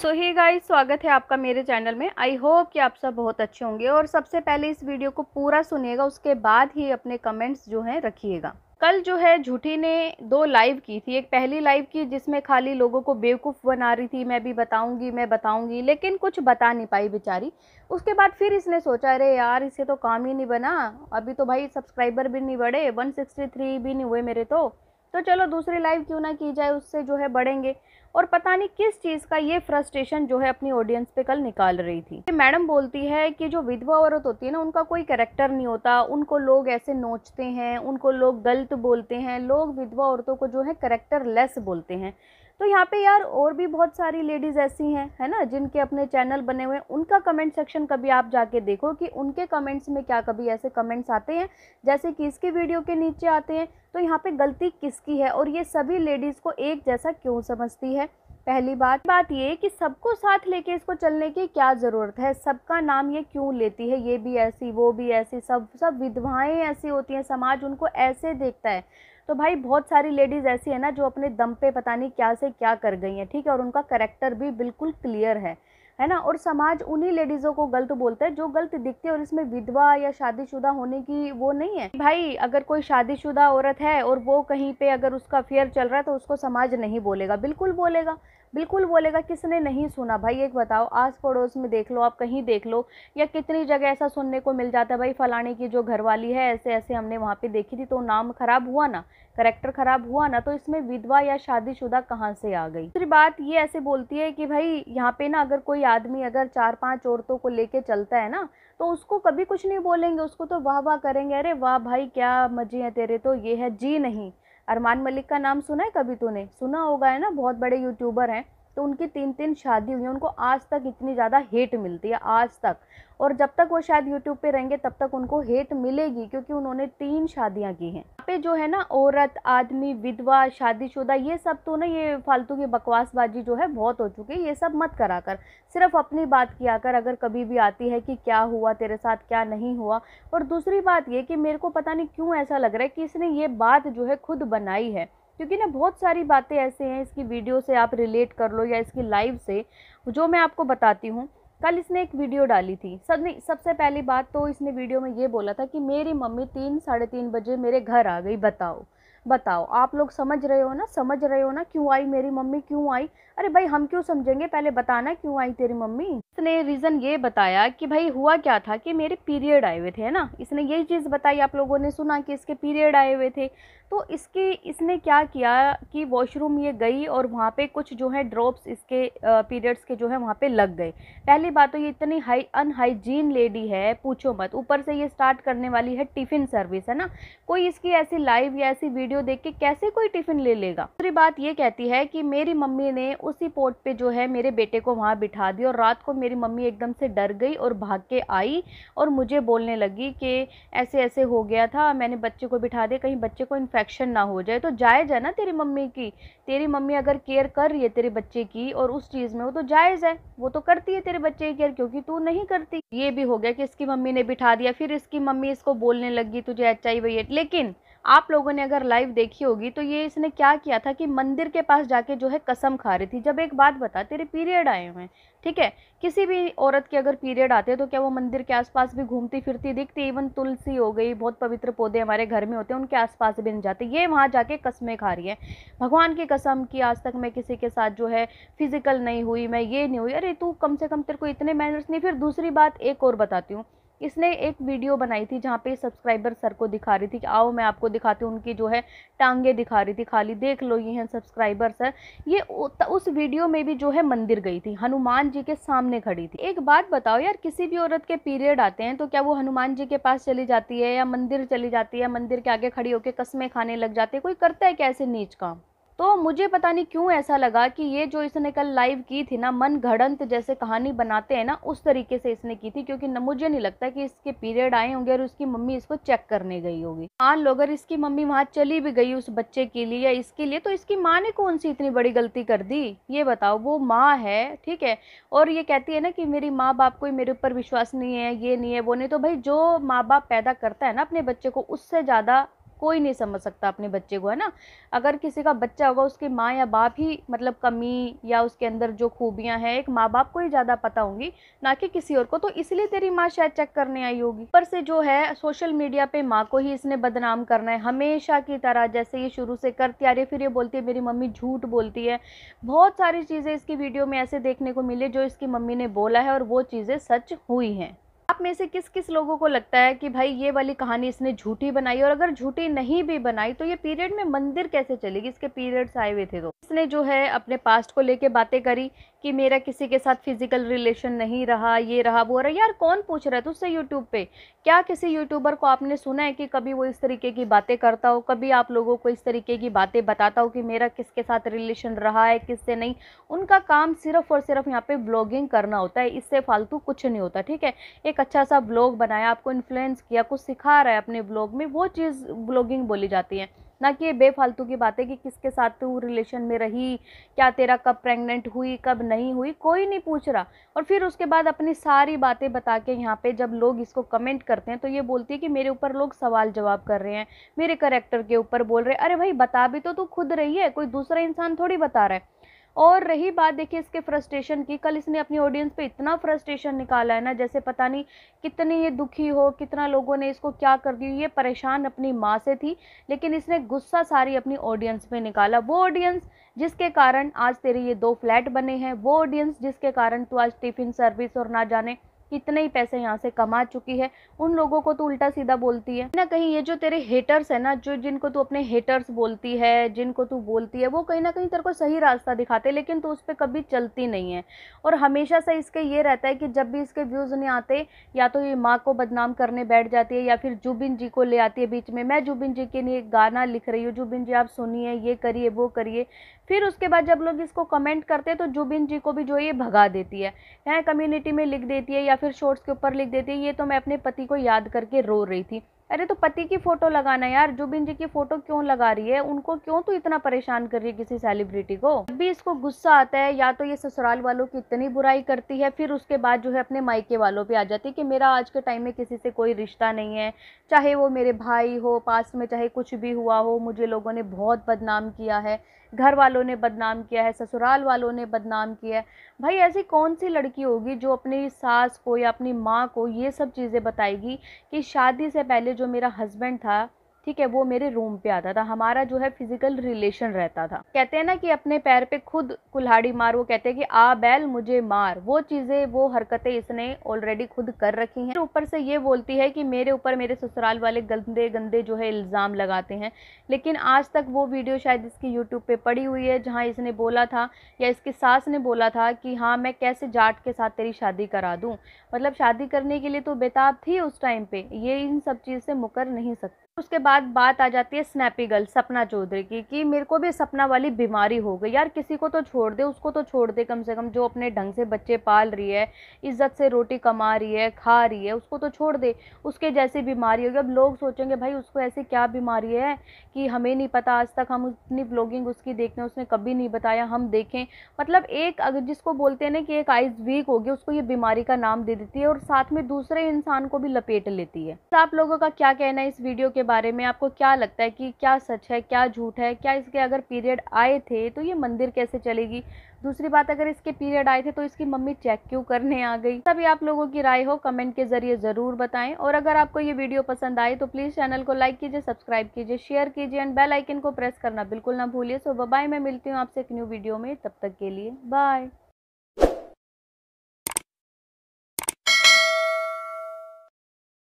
सो ही guys स्वागत है आपका मेरे चैनल में आई होप कि आप सब बहुत अच्छे होंगे और सबसे पहले इस वीडियो को पूरा सुनिएगा उसके बाद ही अपने कमेंट्स जो हैं रखिएगा कल जो है झूठी ने दो लाइव की थी एक पहली लाइव की जिसमें खाली लोगों को बेवकूफ़ बना रही थी मैं भी बताऊंगी मैं बताऊंगी लेकिन कुछ बता नहीं पाई बेचारी उसके बाद फिर इसने सोचा अरे यार इसे तो काम ही नहीं बना अभी तो भाई सब्सक्राइबर भी नहीं बढ़े 163 भी नहीं हुए मेरे तो तो चलो दूसरी लाइव क्यों ना की जाए उससे जो है बढ़ेंगे और पता नहीं किस चीज़ का ये फ्रस्ट्रेशन जो है अपनी ऑडियंस पे कल निकाल रही थी मैडम बोलती है कि जो विधवा औरत होती है ना उनका कोई करेक्टर नहीं होता उनको लोग ऐसे नोचते हैं उनको लोग गलत बोलते हैं लोग विधवा औरतों को जो है करेक्टर लेस बोलते हैं तो यहाँ पे यार और भी बहुत सारी लेडीज़ ऐसी हैं है ना जिनके अपने चैनल बने हुए हैं उनका कमेंट सेक्शन कभी आप जाके देखो कि उनके कमेंट्स में क्या कभी ऐसे कमेंट्स आते हैं जैसे कि इसकी वीडियो के नीचे आते हैं तो यहाँ पे गलती किसकी है और ये सभी लेडीज़ को एक जैसा क्यों समझती है पहली बात बात ये कि सबको साथ लेके इसको चलने की क्या ज़रूरत है सबका नाम ये क्यों लेती है ये भी ऐसी वो भी ऐसी सब सब विधवाएँ ऐसी होती हैं समाज उनको ऐसे देखता है तो भाई बहुत सारी लेडीज़ ऐसी है ना जो अपने दम पे पता नहीं क्या से क्या कर गई हैं ठीक है और उनका करेक्टर भी बिल्कुल क्लियर है है ना और समाज उन्हीं लेडीज़ों को गलत बोलता है जो गलत दिखते हैं और इसमें विधवा या शादीशुदा होने की वो नहीं है भाई अगर कोई शादीशुदा औरत है और वो कहीं पे अगर उसका अफेयर चल रहा है तो उसको समाज नहीं बोलेगा बिल्कुल बोलेगा बिल्कुल बोलेगा किसने नहीं सुना भाई एक बताओ आस पड़ोस में देख लो आप कहीं देख लो या कितनी जगह ऐसा सुनने को मिल जाता है भाई फलाने की जो घरवाली है ऐसे ऐसे हमने वहाँ पे देखी थी तो नाम ख़राब हुआ ना करेक्टर खराब हुआ ना तो इसमें विधवा या शादीशुदा कहाँ से आ गई दूसरी बात ये ऐसे बोलती है कि भाई यहाँ पे ना अगर कोई आदमी अगर चार पांच औरतों को लेके चलता है ना तो उसको कभी कुछ नहीं बोलेंगे उसको तो वाह वाह करेंगे अरे वाह भाई क्या मजे हैं तेरे तो ये है जी नहीं अरमान मलिक का नाम सुना है कभी तूने सुना होगा है ना बहुत बड़े यूट्यूबर हैं तो उनकी तीन तीन शादी हुई है उनको आज तक इतनी ज़्यादा हेट मिलती है आज तक और जब तक वो शायद यूट्यूब पे रहेंगे तब तक उनको हेट मिलेगी क्योंकि उन्होंने तीन शादियां की हैं यहाँ पे जो है ना औरत आदमी विधवा शादीशुदा ये सब तो ना ये फालतू की बकवासबाजी जो है बहुत हो चुकी है ये सब मत करा कर सिर्फ अपनी बात किया कर अगर कभी भी आती है कि क्या हुआ तेरे साथ क्या नहीं हुआ और दूसरी बात ये कि मेरे को पता नहीं क्यों ऐसा लग रहा है कि इसने ये बात जो है खुद बनाई है क्योंकि ना बहुत सारी बातें ऐसे हैं इसकी वीडियो से आप रिलेट कर लो या इसकी लाइव से जो मैं आपको बताती हूँ कल इसने एक वीडियो डाली थी सब नहीं सबसे पहली बात तो इसने वीडियो में ये बोला था कि मेरी मम्मी तीन साढ़े तीन बजे मेरे घर आ गई बताओ बताओ आप लोग समझ रहे हो ना समझ रहे हो ना क्यों आई मेरी मम्मी क्यों आई अरे भाई हम क्यों समझेंगे पहले बताना क्यों आई तेरी मम्मी इसने रीज़न ये बताया कि भाई हुआ क्या था कि मेरे पीरियड आए हुए थे है ना इसने यही चीज़ बताई आप लोगों ने सुना कि इसके पीरियड आए हुए थे तो इसके इसने क्या किया कि वॉशरूम ये गई और वहाँ पे कुछ जो है ड्रॉप्स इसके पीरियड्स के जो है वहाँ पे लग गए पहली बात तो ये इतनी हाई अनहाइजीन लेडी है पूछो मत ऊपर से ये स्टार्ट करने वाली है टिफ़िन सर्विस है ना कोई इसकी ऐसी लाइव या ऐसी वीडियो देख के कैसे कोई टिफ़िन ले लेगा दूसरी बात ये कहती है कि मेरी मम्मी ने उसी पोर्ट पे जो है मेरे बेटे को वहाँ बिठा दिया और रात को मेरी मम्मी एकदम से डर गई और भाग के आई और मुझे बोलने लगी कि ऐसे ऐसे हो गया था मैंने बच्चे को बिठा दिया कहीं बच्चे को इन्फेक्शन ना हो जाए तो जायज़ है ना तेरी मम्मी की तेरी मम्मी अगर केयर कर रही है तेरे बच्चे की और उस चीज़ में वो तो जायज़ है वो तो करती है तेरे बच्चे की केयर क्योंकि तू नहीं करती ये भी हो गया कि इसकी मम्मी ने बिठा दिया फिर इसकी मम्मी इसको बोलने लगी तुझे एच आई लेकिन आप लोगों ने अगर लाइव देखी होगी तो ये इसने क्या किया था कि मंदिर के पास जाके जो है कसम खा रही थी जब एक बात बता तेरे पीरियड आए हुए हैं ठीक है किसी भी औरत के अगर पीरियड आते हैं तो क्या वो मंदिर के आसपास भी घूमती फिरती दिखती इवन तुलसी हो गई बहुत पवित्र पौधे हमारे घर में होते हैं उनके आसपास भी नहीं जाते ये वहाँ जाके कसमें खा रही है भगवान की कसम की आज तक मैं किसी के साथ जो है फिजिकल नहीं हुई मैं ये नहीं हुई अरे तू कम से कम तेरे को इतने मैनर्स नहीं फिर दूसरी बात एक और बताती हूँ इसने एक वीडियो बनाई थी जहाँ पे सब्सक्राइबर सर को दिखा रही थी कि आओ मैं आपको दिखाती हूँ उनकी जो है टांगे दिखा रही थी खाली देख लो ये हैं सब्सक्राइबर सर ये उस वीडियो में भी जो है मंदिर गई थी हनुमान जी के सामने खड़ी थी एक बात बताओ यार किसी भी औरत के पीरियड आते हैं तो क्या वो हनुमान जी के पास चली जाती है या मंदिर चली जाती है मंदिर के आगे खड़ी होकर कस्में खाने लग जाती है कोई करता है क्या ऐसे नीच काम तो मुझे पता नहीं क्यों ऐसा लगा कि ये जो इसने कल लाइव की थी ना मन घड़ंत जैसे कहानी बनाते हैं ना उस तरीके से इसने की थी क्योंकि न मुझे नहीं लगता कि इसके पीरियड आए होंगे और उसकी मम्मी इसको चेक करने गई होगी मान लो अगर इसकी मम्मी वहाँ चली भी गई उस बच्चे के लिए या इसके लिए तो इसकी माँ ने कौन सी इतनी बड़ी गलती कर दी ये बताओ वो माँ है ठीक है और ये कहती है ना कि मेरी माँ बाप को मेरे ऊपर विश्वास नहीं है ये नहीं है वो नहीं तो भाई जो माँ बाप पैदा करता है ना अपने बच्चे को उससे ज़्यादा कोई नहीं समझ सकता अपने बच्चे को है ना अगर किसी का बच्चा होगा उसके माँ या बाप ही मतलब कमी या उसके अंदर जो खूबियाँ हैं एक माँ बाप को ही ज़्यादा पता होंगी ना कि किसी और को तो इसलिए तेरी माँ शायद चेक करने आई होगी पर से जो है सोशल मीडिया पर माँ को ही इसने बदनाम करना है हमेशा की तरह जैसे ये शुरू से करती आ रही फिर ये बोलती है मेरी मम्मी झूठ बोलती है बहुत सारी चीज़ें इसकी वीडियो में ऐसे देखने को मिले जो इसकी मम्मी ने बोला है और वो चीज़ें सच हुई हैं आप में से किस किस लोगों को लगता है कि भाई ये वाली कहानी इसने झूठी बनाई और अगर झूठी नहीं भी बनाई तो ये पीरियड में मंदिर कैसे चलेगी इसके पीरियड्स आए हुए थे तो इसने जो है अपने पास्ट को लेके बातें करी कि मेरा किसी के साथ फिजिकल रिलेशन नहीं रहा ये रहा वो रहा यार कौन पूछ रहा है तुझसे यूट्यूब पे क्या किसी यूट्यूबर को आपने सुना है कि कभी वो इस तरीके की बातें करता हो कभी आप लोगों को इस तरीके की बातें बताता हो कि मेरा किसके साथ रिलेशन रहा है किससे नहीं उनका काम सिर्फ और सिर्फ यहाँ पे ब्लॉगिंग करना होता है इससे फालतू कुछ नहीं होता ठीक है एक अच्छा सा ब्लॉग बनाया आपको इन्फ्लुएंस किया कुछ सिखा रहा है अपने ब्लॉग में वो चीज़ ब्लॉगिंग बोली जाती है ना कि बेफालतू की बातें कि किसके साथ तू रिलेशन में रही क्या तेरा कब प्रेग्नेंट हुई कब नहीं हुई कोई नहीं पूछ रहा और फिर उसके बाद अपनी सारी बातें बता के यहाँ पे जब लोग इसको कमेंट करते हैं तो ये बोलती है कि मेरे ऊपर लोग सवाल जवाब कर रहे हैं मेरे करेक्टर के ऊपर बोल रहे हैं अरे भाई बता भी तो तू खुद रही है कोई दूसरा इंसान थोड़ी बता रहा है और रही बात देखिए इसके फ्रस्ट्रेशन की कल इसने अपनी ऑडियंस पे इतना फ्रस्ट्रेशन निकाला है ना जैसे पता नहीं कितनी ये दुखी हो कितना लोगों ने इसको क्या कर दिया ये परेशान अपनी माँ से थी लेकिन इसने गुस्सा सारी अपनी ऑडियंस पे निकाला वो ऑडियंस जिसके कारण आज तेरे ये दो फ्लैट बने हैं वो ऑडियंस जिसके कारण तू आज टिफ़िन सर्विस और ना जाने कितने ही पैसे यहाँ से कमा चुकी है उन लोगों को तो उल्टा सीधा बोलती है ना कहीं ये जो तेरे हेटर्स है ना जो जिनको तू अपने हेटर्स बोलती है जिनको तू बोलती है वो कहीं ना कहीं तेरे को सही रास्ता दिखाते लेकिन तू उस पर कभी चलती नहीं है और हमेशा से इसके ये रहता है कि जब भी इसके व्यूज़ नहीं आते या तो ये माँ को बदनाम करने बैठ जाती है या फिर जुबिन जी को ले आती है बीच में मैं जुबिन जी के लिए गाना लिख रही हूँ जुबिन जी आप सुनिए ये करिए वो करिए फिर उसके बाद जब लोग इसको कमेंट करते हैं तो जुबिन जी को भी जो ये भगा देती है यहाँ कम्युनिटी में लिख देती है या फिर शॉर्ट्स के ऊपर लिख देती है ये तो मैं अपने पति को याद करके रो रही थी अरे तो पति की फ़ोटो लगाना यार जुबिन जी की फ़ोटो क्यों लगा रही है उनको क्यों तो इतना परेशान कर रही है किसी सेलिब्रिटी को जब भी इसको गुस्सा आता है या तो ये ससुराल वालों की इतनी बुराई करती है फिर उसके बाद जो है अपने मायके वालों पे आ जाती है कि मेरा आज के टाइम में किसी से कोई रिश्ता नहीं है चाहे वो मेरे भाई हो पास में चाहे कुछ भी हुआ हो मुझे लोगों ने बहुत बदनाम किया है घर वालों ने बदनाम किया है ससुराल वालों ने बदनाम किया है भाई ऐसी कौन सी लड़की होगी जो अपनी सास को या अपनी माँ को ये सब चीज़ें बताएगी कि शादी से पहले जो मेरा हस्बैंड था ठीक है वो मेरे रूम पे आता था हमारा जो है फिजिकल रिलेशन रहता था कहते हैं ना कि अपने पैर पे खुद कुल्हाड़ी मार वो कहते हैं कि आ बैल मुझे मार वो चीज़ें वो हरकतें इसने ऑलरेडी खुद कर रखी हैं ऊपर से ये बोलती है कि मेरे ऊपर मेरे ससुराल वाले गंदे गंदे जो है इल्ज़ाम लगाते हैं लेकिन आज तक वो वीडियो शायद इसकी यूट्यूब पे पड़ी हुई है जहाँ इसने बोला था या इसकी सास ने बोला था कि हाँ मैं कैसे जाट के साथ तेरी शादी करा दूँ मतलब शादी करने के लिए तो बेताब थी उस टाइम पे ये इन सब चीज़ से मुकर नहीं सकती उसके बाद बात आ जाती है स्नैपी गर्ल सपना चौधरी की कि मेरे को भी सपना वाली बीमारी हो गई यार किसी को तो छोड़ दे उसको तो छोड़ दे कम से कम जो अपने ढंग से बच्चे पाल रही है इज्जत से रोटी कमा रही है खा रही है उसको तो छोड़ दे उसके जैसी बीमारी होगी अब लोग सोचेंगे भाई उसको ऐसी क्या बीमारी है कि हमें नहीं पता आज तक हम इतनी ब्लॉगिंग उसकी देखते हैं उसने कभी नहीं बताया हम देखें मतलब एक अगर जिसको बोलते हैं ना कि एक आइज वीक होगी उसको ये बीमारी का नाम दे देती है और साथ में दूसरे इंसान को भी लपेट लेती है आप लोगों का क्या कहना है इस वीडियो के बारे में आपको क्या लगता है कि क्या सच है क्या झूठ है क्या इसके अगर पीरियड आए थे तो ये मंदिर कैसे चलेगी दूसरी बात अगर इसके पीरियड आए थे तो इसकी मम्मी चेक क्यों करने आ गई तभी आप लोगों की राय हो कमेंट के जरिए ज़रूर बताएं और अगर आपको ये वीडियो पसंद आए तो प्लीज़ चैनल को लाइक कीजिए सब्सक्राइब कीजिए शेयर कीजिए एंड बेल आइकन को प्रेस करना बिल्कुल ना भूलिए सो बाय मैं मिलती हूँ आपसे एक न्यू वीडियो में तब तक के लिए बाय